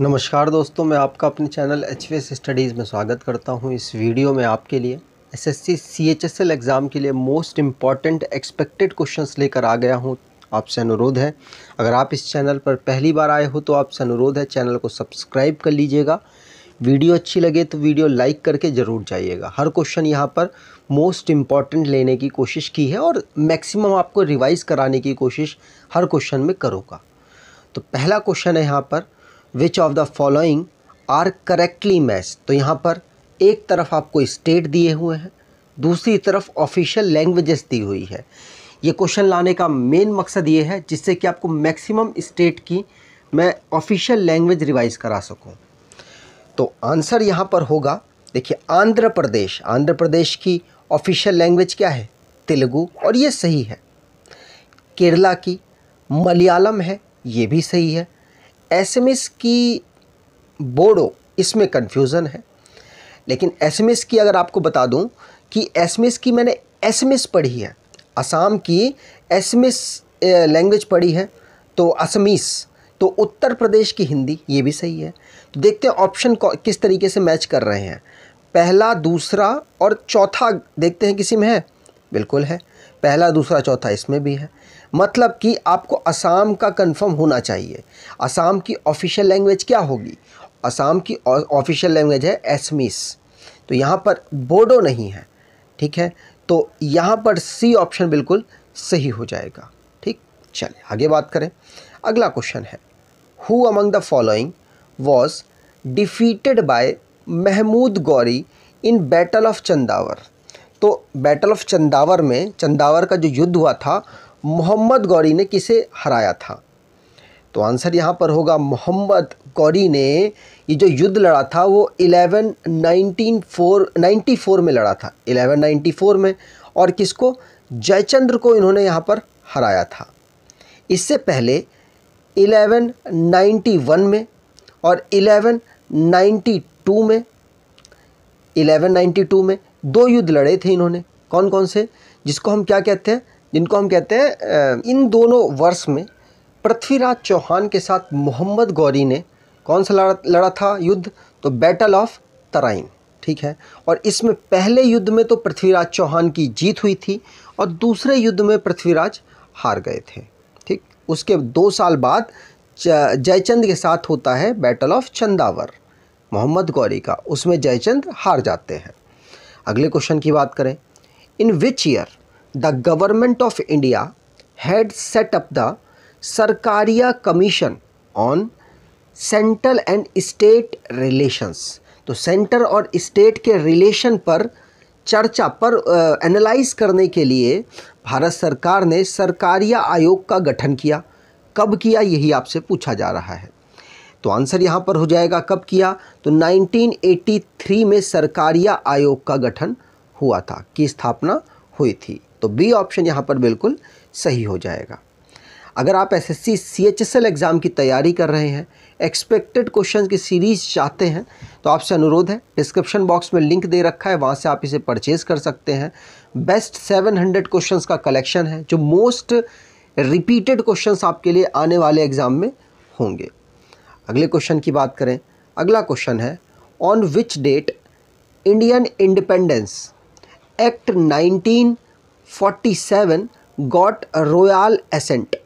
नमस्कार दोस्तों मैं आपका अपने चैनल एच स्टडीज़ में स्वागत करता हूं इस वीडियो में आपके लिए एसएससी सीएचएसएल एग्ज़ाम के लिए मोस्ट इम्पॉर्टेंट एक्सपेक्टेड क्वेश्चंस लेकर आ गया हूं आपसे अनुरोध है अगर आप इस चैनल पर पहली बार आए हो तो आपसे अनुरोध है चैनल को सब्सक्राइब कर लीजिएगा वीडियो अच्छी लगे तो वीडियो लाइक करके ज़रूर जाइएगा हर क्वेश्चन यहाँ पर मोस्ट इम्पॉर्टेंट लेने की कोशिश की है और मैक्सिमम आपको रिवाइज़ कराने की कोशिश हर क्वेश्चन में करूँगा तो पहला क्वेश्चन है यहाँ पर which of the following are correctly match तो यहाँ पर एक तरफ आपको स्टेट दिए हुए हैं दूसरी तरफ ऑफिशियल लैंग्वेजेस दी हुई है ये क्वेश्चन लाने का मेन मकसद ये है जिससे कि आपको मैक्सिमम स्टेट की मैं ऑफिशियल लैंग्वेज रिवाइज करा सकूँ तो आंसर यहाँ पर होगा देखिए आंध्र प्रदेश आंध्र प्रदेश की ऑफिशियल लैंग्वेज क्या है तेलुगु और ये सही है केरला की मलयालम है ये भी सही है एसएमएस की बोडो इसमें कन्फ्यूज़न है लेकिन एसएमएस की अगर आपको बता दूं कि एसएमएस की मैंने एसएमएस पढ़ी है असम की एसएमएस लैंग्वेज पढ़ी है तो असमीस तो उत्तर प्रदेश की हिंदी ये भी सही है तो देखते हैं ऑप्शन किस तरीके से मैच कर रहे हैं पहला दूसरा और चौथा देखते हैं किसी में है बिल्कुल है पहला दूसरा चौथा इसमें भी है मतलब कि आपको असम का कंफर्म होना चाहिए असम की ऑफिशियल लैंग्वेज क्या होगी असम की ऑफिशियल लैंग्वेज है एसमिस तो यहाँ पर बोडो नहीं है ठीक है तो यहाँ पर सी ऑप्शन बिल्कुल सही हो जाएगा ठीक चलिए आगे बात करें अगला क्वेश्चन है who among the following was defeated by Mahmud Ghori in battle of Chandawar तो बैटल ऑफ चंदावर में चंदावर का जो युद्ध हुआ था मोहम्मद गौरी ने किसे हराया था तो आंसर यहाँ पर होगा मोहम्मद गौरी ने ये जो युद्ध लड़ा था वो 1194 में लड़ा था 1194 में और किसको जयचंद्र को इन्होंने यहाँ पर हराया था इससे पहले 1191 में और 1192 में 1192 में दो युद्ध लड़े थे इन्होंने कौन कौन से जिसको हम क्या कहते हैं जिनको हम कहते हैं इन दोनों वर्ष में पृथ्वीराज चौहान के साथ मोहम्मद गौरी ने कौन सा लड़ा लड़ा था युद्ध तो बैटल ऑफ तराइन ठीक है और इसमें पहले युद्ध में तो पृथ्वीराज चौहान की जीत हुई थी और दूसरे युद्ध में पृथ्वीराज हार गए थे ठीक उसके दो साल बाद जयचंद के साथ होता है बैटल ऑफ चंदावर मोहम्मद गौरी का उसमें जयचंद हार जाते हैं अगले क्वेश्चन की बात करें in which year the government of India had set up the Sarkaria commission on central and state relations तो सेंटर और स्टेट के रिलेशन पर चर्चा पर एनालाइज करने के लिए भारत सरकार ने सरकारिया आयोग का गठन किया कब किया यही आपसे पूछा जा रहा है तो आंसर यहाँ पर हो जाएगा कब किया तो 1983 में सरकारिया आयोग का गठन हुआ था की स्थापना हुई थी तो बी ऑप्शन यहाँ पर बिल्कुल सही हो जाएगा अगर आप S S C C H S L exam की तैयारी कर रहे हैं एक्सपेक्टेड क्वेश्चन की सीरीज़ चाहते हैं तो आपसे अनुरोध है डिस्क्रिप्शन बॉक्स में लिंक दे रखा है वहाँ से आप इसे परचेज़ कर सकते हैं बेस्ट सेवन हंड्रेड क्वेश्चन का कलेक्शन है जो मोस्ट रिपीटेड क्वेश्चंस आपके लिए आने वाले एग्ज़ाम में होंगे अगले क्वेश्चन की बात करें अगला क्वेश्चन है on which date Indian independence act nineteen 47 got royal assent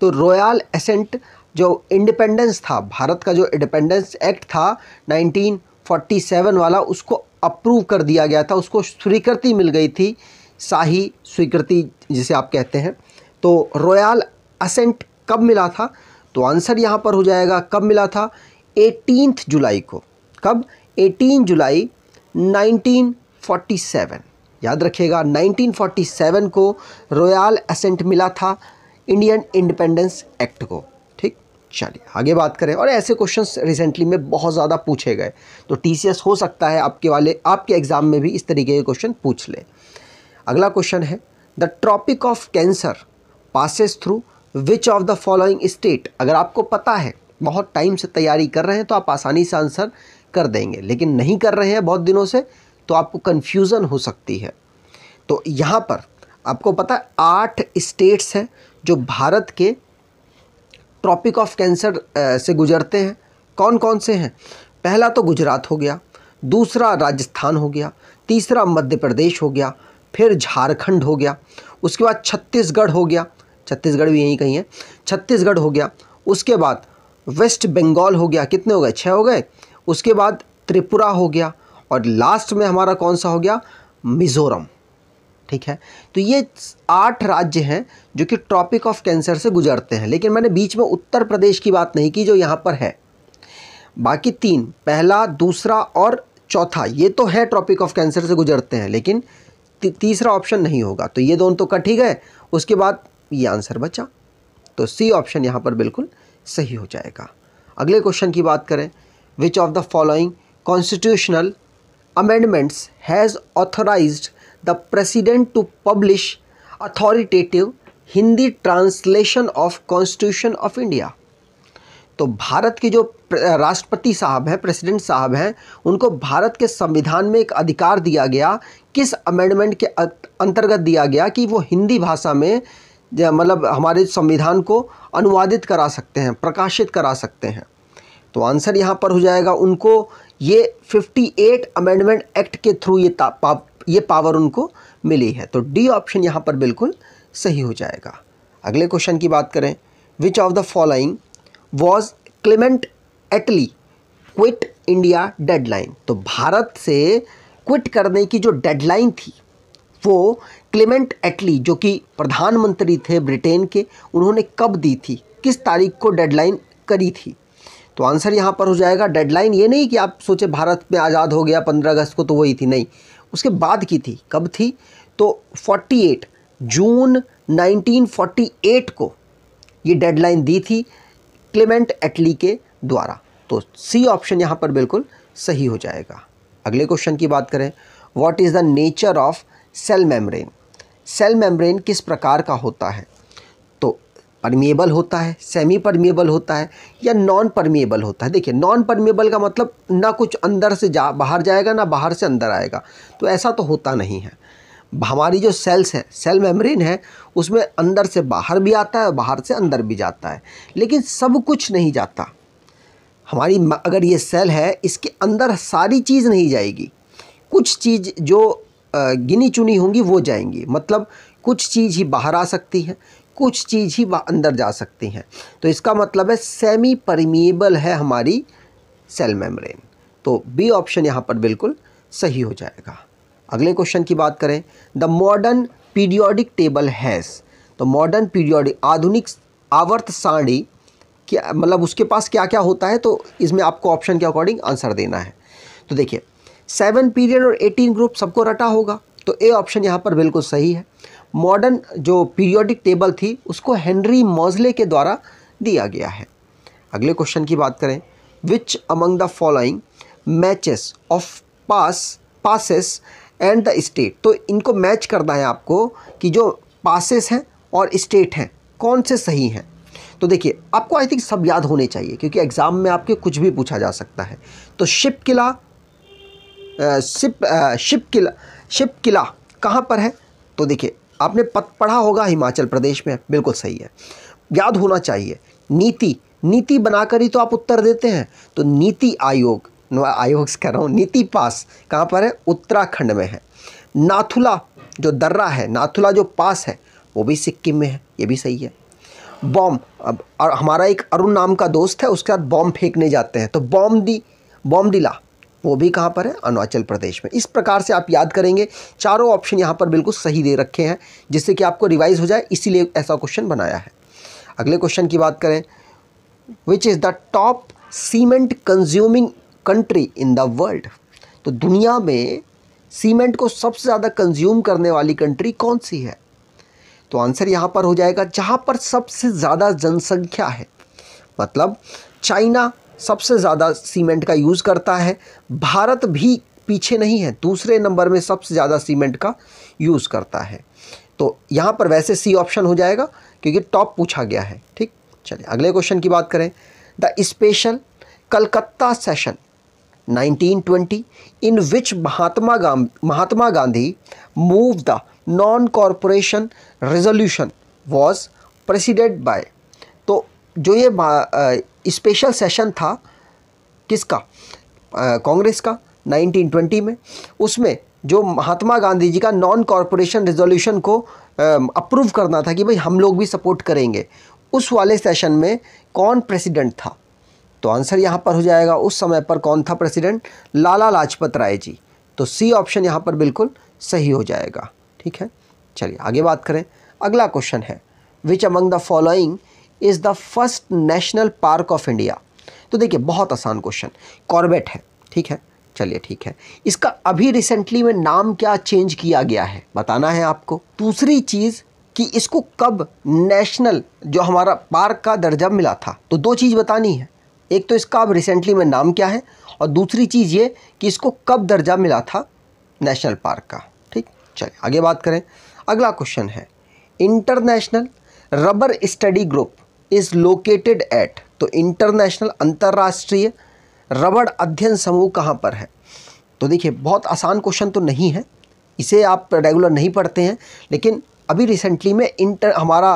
तो रॉयल एसेंट जो इंडिपेंडेंस था भारत का जो इंडिपेंडेंस एक्ट था 1947 वाला उसको अप्रूव कर दिया गया था उसको स्वीकृति मिल गई थी शाही स्वीकृति जिसे आप कहते हैं तो रॉयल असेंट कब मिला था तो आंसर यहाँ पर हो जाएगा कब मिला था एटीनथ जुलाई को कब एटीन जुलाई 1947 याद रखिएगा 1947 को रॉयल असेंट मिला था इंडियन इंडिपेंडेंस एक्ट को ठीक चलिए आगे बात करें और ऐसे क्वेश्चंस रिसेंटली में बहुत ज़्यादा पूछे गए तो टीसीएस हो सकता है आपके वाले आपके एग्ज़ाम में भी इस तरीके के क्वेश्चन पूछ ले अगला क्वेश्चन है the tropic of cancer passes through which of the following state अगर आपको पता है बहुत टाइम से तैयारी कर रहे हैं तो आप आसानी से आंसर कर देंगे लेकिन नहीं कर रहे हैं बहुत दिनों से तो आपको कन्फ्यूज़न हो सकती है तो यहाँ पर आपको पता है आठ स्टेट्स हैं जो भारत के ट्रॉपिक ऑफ कैंसर से गुजरते हैं कौन कौन से हैं पहला तो गुजरात हो गया दूसरा राजस्थान हो गया तीसरा मध्य प्रदेश हो गया फिर झारखंड हो गया उसके बाद छत्तीसगढ़ हो गया छत्तीसगढ़ भी यहीं कहीं है छत्तीसगढ़ हो गया उसके बाद वेस्ट बंगाल हो गया कितने हो गए छः हो गए उसके बाद त्रिपुरा हो गया और लास्ट में हमारा कौन सा हो गया मिज़ोरम ठीक है तो ये आठ राज्य हैं जो कि ट्रॉपिक ऑफ कैंसर से गुजरते हैं लेकिन मैंने बीच में उत्तर प्रदेश की बात नहीं की जो यहाँ पर है बाकी तीन पहला दूसरा और चौथा ये तो है ट्रॉपिक ऑफ कैंसर से गुजरते हैं लेकिन ती, तीसरा ऑप्शन नहीं होगा तो ये दोनों तो कट ही गए उसके बाद ये आंसर बचा तो सी ऑप्शन यहाँ पर बिल्कुल सही हो जाएगा अगले क्वेश्चन की बात करें which of the following constitutional amendments has authorized the president to publish authoritative Hindi translation of constitution of India तो भारत के जो राष्ट्रपति साहब हैं प्रेसिडेंट साहब हैं उनको भारत के संविधान में एक अधिकार दिया गया किस अमेंडमेंट के अं-, अंतर्गत दिया गया कि वो हिंदी भाषा में मतलब हमारे संविधान को अनुवादित करा सकते हैं प्रकाशित करा सकते हैं तो आंसर यहाँ पर हो जाएगा उनको ये 58 अमेंडमेंट एक्ट के थ्रू ये पाव ये पावर उनको मिली है तो डी ऑप्शन यहाँ पर बिल्कुल सही हो जाएगा अगले क्वेश्चन की बात करें which of the following was Clement Attlee quit India deadline तो भारत से क्विट करने की जो डेडलाइन थी वो क्लेमेंट एटली जो कि प्रधानमंत्री थे ब्रिटेन के उन्होंने कब दी थी किस तारीख को डेडलाइन करी थी तो आंसर यहाँ पर हो जाएगा डेडलाइन ये नहीं कि आप सोचे भारत में आज़ाद हो गया पंद्रह अगस्त को तो वही थी नहीं उसके बाद की थी कब थी तो 48 जून 1948 को ये डेडलाइन दी थी क्लेमेंट एटली के द्वारा तो सी ऑप्शन यहाँ पर बिल्कुल सही हो जाएगा अगले क्वेश्चन की बात करें what is the nature of cell membrane cell membrane किस प्रकार का होता है परमिएबल होता है सेमी परमिएबल होता है या नॉन परमिएबल होता है देखिए नॉन परमिएबल का मतलब ना कुछ अंदर से जा बाहर जाएगा ना बाहर से अंदर आएगा तो ऐसा तो होता नहीं है हमारी जो सेल्स है सेल मेम्ब्रेन है उसमें अंदर से बाहर भी आता है बाहर से अंदर भी जाता है लेकिन सब कुछ नहीं जाता हमारी अगर ये सेल है इसके अंदर सारी चीज़ नहीं जाएगी कुछ चीज़ जो गिनी चुनी होंगी वो जाएंगी मतलब कुछ चीज़ ही बाहर आ सकती है कुछ चीज़ ही अंदर जा सकती हैं तो इसका मतलब है सेमी परमिएबल है हमारी सेल मेम्ब्रेन तो बी ऑप्शन यहाँ पर बिल्कुल सही हो जाएगा अगले क्वेश्चन की बात करें the modern periodic table has तो मॉडर्न पीरियोडिक आधुनिक आवर्त साड़ी क्या मतलब उसके पास क्या क्या होता है तो इसमें आपको ऑप्शन के अकॉर्डिंग आंसर देना है तो देखिए सेवन पीरियड और एटीन ग्रुप सबको रटा होगा तो ए ऑप्शन यहाँ पर बिल्कुल सही है मॉडर्न जो पीरियोडिक टेबल थी उसको हेनरी मॉजले के द्वारा दिया गया है अगले क्वेश्चन की बात करें which among the following matches of pass passes and the state तो इनको मैच करना है आपको कि जो पासेस हैं और स्टेट हैं कौन से सही हैं तो देखिए आपको आई थिंक सब याद होने चाहिए क्योंकि एग्ज़ाम में आपके कुछ भी पूछा जा सकता है तो शिप किला शिप शिप किला शिप किला कहाँ पर है तो देखिए आपने पत पढ़ा होगा हिमाचल प्रदेश में बिल्कुल सही है याद होना चाहिए नीति नीति बनाकर ही तो आप उत्तर देते हैं तो नीति आयोग आयोग से कह रहा हूँ नीति पास कहाँ पर है उत्तराखंड में है नाथुला जो दर्रा है नाथुला जो पास है वो भी सिक्किम में है ये भी सही है बॉम अब हमारा एक अरुण नाम का दोस्त है उसके साथ बॉम्ब फेंकने जाते हैं तो बॉम्ब दी बॉम्ब डिला वो भी कहाँ पर है अरुणाचल प्रदेश में इस प्रकार से आप याद करेंगे चारों ऑप्शन यहाँ पर बिल्कुल सही दे रखे हैं जिससे कि आपको रिवाइज हो जाए इसीलिए ऐसा क्वेश्चन बनाया है अगले क्वेश्चन की बात करें which is the top cement consuming country in the world तो दुनिया में सीमेंट को सबसे ज़्यादा कंज्यूम करने वाली कंट्री कौन सी है तो आंसर यहाँ पर हो जाएगा जहाँ पर सबसे ज़्यादा जनसंख्या है मतलब चाइना सबसे ज़्यादा सीमेंट का यूज़ करता है भारत भी पीछे नहीं है दूसरे नंबर में सबसे ज़्यादा सीमेंट का यूज़ करता है तो यहाँ पर वैसे सी ऑप्शन हो जाएगा क्योंकि टॉप पूछा गया है ठीक चलिए अगले क्वेश्चन की बात करें the special Calcutta session 1920 in which Mahatma Gandhi Mahatma Gandhi move the non corporation resolution was president by तो जो ये स्पेशल सेशन था किसका कांग्रेस का 1920 में उसमें जो महात्मा गांधी जी का नॉन कॉरपोरेशन रेजोल्यूशन को अप्रूव करना था कि भाई हम लोग भी सपोर्ट करेंगे उस वाले सेशन में कौन प्रेसिडेंट था तो आंसर यहाँ पर हो जाएगा उस समय पर कौन था प्रेसिडेंट लाला लाजपत राय जी तो सी ऑप्शन यहाँ पर बिल्कुल सही हो जाएगा ठीक है चलिए आगे बात करें अगला क्वेश्चन है which among the following is the first national park of India तो देखिए बहुत आसान क्वेश्चन कॉर्बेट है ठीक है चलिए ठीक है इसका अभी रिसेंटली में नाम क्या चेंज किया गया है बताना है आपको दूसरी चीज़ कि इसको कब नेशनल जो हमारा पार्क का दर्जा मिला था तो दो चीज़ बतानी है एक तो इसका अब रिसेंटली में नाम क्या है और दूसरी चीज़ ये कि इसको कब दर्जा मिला था नेशनल पार्क का ठीक चलिए आगे बात करें अगला क्वेश्चन है international rubber study group is located at तो इंटरनेशनल अंतर्राष्ट्रीय रबड़ अध्ययन समूह कहाँ पर है तो देखिए बहुत आसान क्वेश्चन तो नहीं है इसे आप रेगुलर नहीं पढ़ते हैं लेकिन अभी रिसेंटली में इंटर हमारा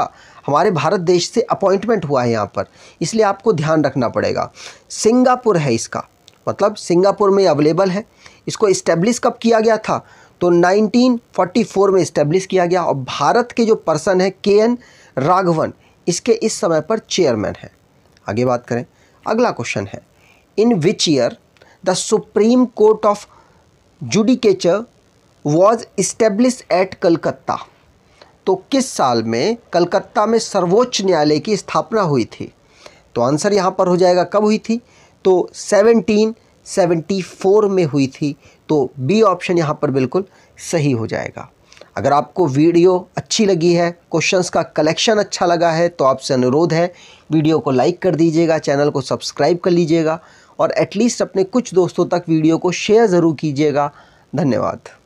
हमारे भारत देश से अपॉइंटमेंट हुआ है यहाँ पर इसलिए आपको ध्यान रखना पड़ेगा सिंगापुर है इसका मतलब सिंगापुर में अवेलेबल है इसको इस्टेब्लिश कब किया गया था तो 1944 में इस्टेब्लिश किया गया और भारत के जो पर्सन है के एन राघवन इसके इस समय पर चेयरमैन है आगे बात करें अगला क्वेश्चन है in which year the supreme court of judicature was establish at Calcutta तो किस साल में कलकत्ता में सर्वोच्च न्यायालय की स्थापना हुई थी तो आंसर यहाँ पर हो जाएगा कब हुई थी तो 1774 में हुई थी तो बी ऑप्शन यहाँ पर बिल्कुल सही हो जाएगा अगर आपको वीडियो अच्छी लगी है क्वेश्चंस का कलेक्शन अच्छा लगा है तो आपसे अनुरोध है वीडियो को लाइक कर दीजिएगा चैनल को सब्सक्राइब कर लीजिएगा और एटलीस्ट अपने कुछ दोस्तों तक वीडियो को शेयर ज़रूर कीजिएगा धन्यवाद